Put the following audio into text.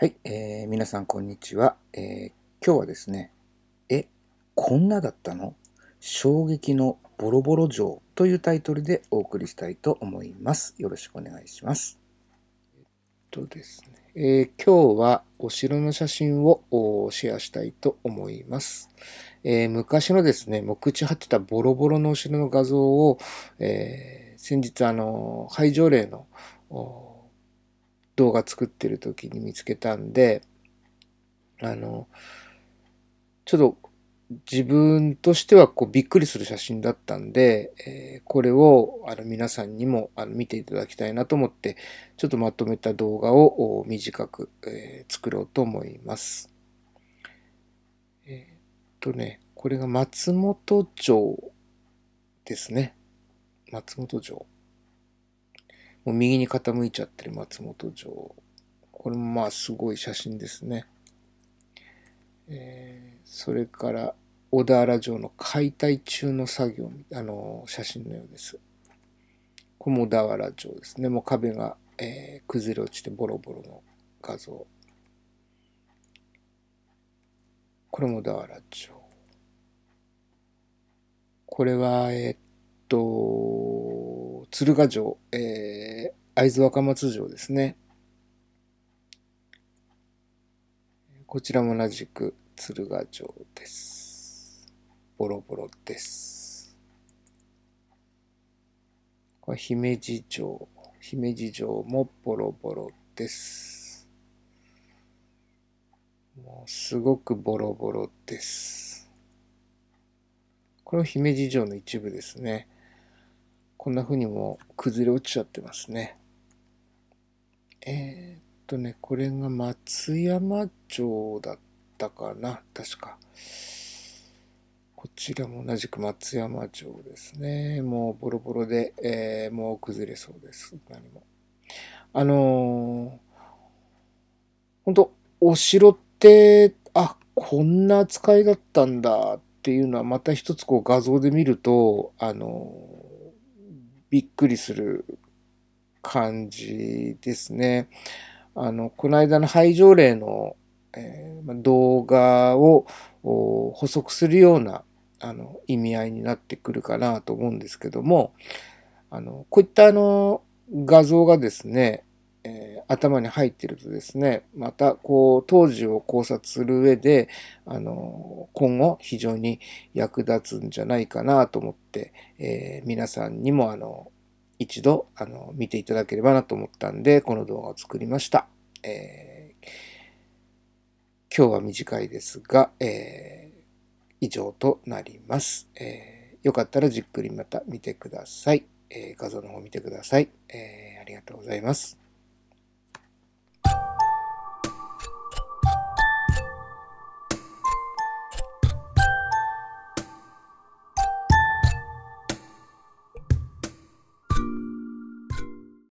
はい、えー、皆さんこんにちは、えー、今日はですね、え、こんなだったの衝撃のボロボロ城というタイトルでお送りしたいと思います。よろしくお願いします。えっとですね、えー、今日はお城の写真をシェアしたいと思います。えー、昔のですね、もう朽ち果てたボロボロのお城の画像を、えー、先日あの、廃条例の動画作ってる時に見つけたんで、あの、ちょっと自分としてはこうびっくりする写真だったんで、えー、これをあの皆さんにもあの見ていただきたいなと思って、ちょっとまとめた動画を短く、えー、作ろうと思います。えー、っとね、これが松本城ですね。松本城。もう右に傾いちゃってる松本城。これもまあすごい写真ですね。えー、それから小田原城の解体中の作業、あのー、写真のようです。これも小田原城ですね。もう壁が、えー、崩れ落ちてボロボロの画像。これも小田原城。これは、えー、っと、鶴ヶ城、えー、会津若松城ですね。こちらも同じく鶴ヶ城です。ボロボロです。これ姫路城。姫路城もボロボロです。もうすごくボロボロです。これは姫路城の一部ですね。こんな風にも崩れ落ちちゃってますね。えー、っとね、これが松山城だったかな、確か。こちらも同じく松山城ですね。もうボロボロで、えー、もう崩れそうです、何も。あのー、本当お城って、あ、こんな扱いだったんだっていうのはまた一つこう画像で見ると、あのーびっくりする感じですね。あの、この間の排除例の、えー、動画を補足するようなあの意味合いになってくるかなと思うんですけども、あの、こういったあの画像がですね、えー、頭に入ってるとですね、また、こう、当時を考察する上で、あの、今後非常に役立つんじゃないかなと思って、えー、皆さんにも、あの、一度、あの、見ていただければなと思ったんで、この動画を作りました。えー、今日は短いですが、えー、以上となります。えー、よかったらじっくりまた見てください。えー、画像の方見てください。えー、ありがとうございます。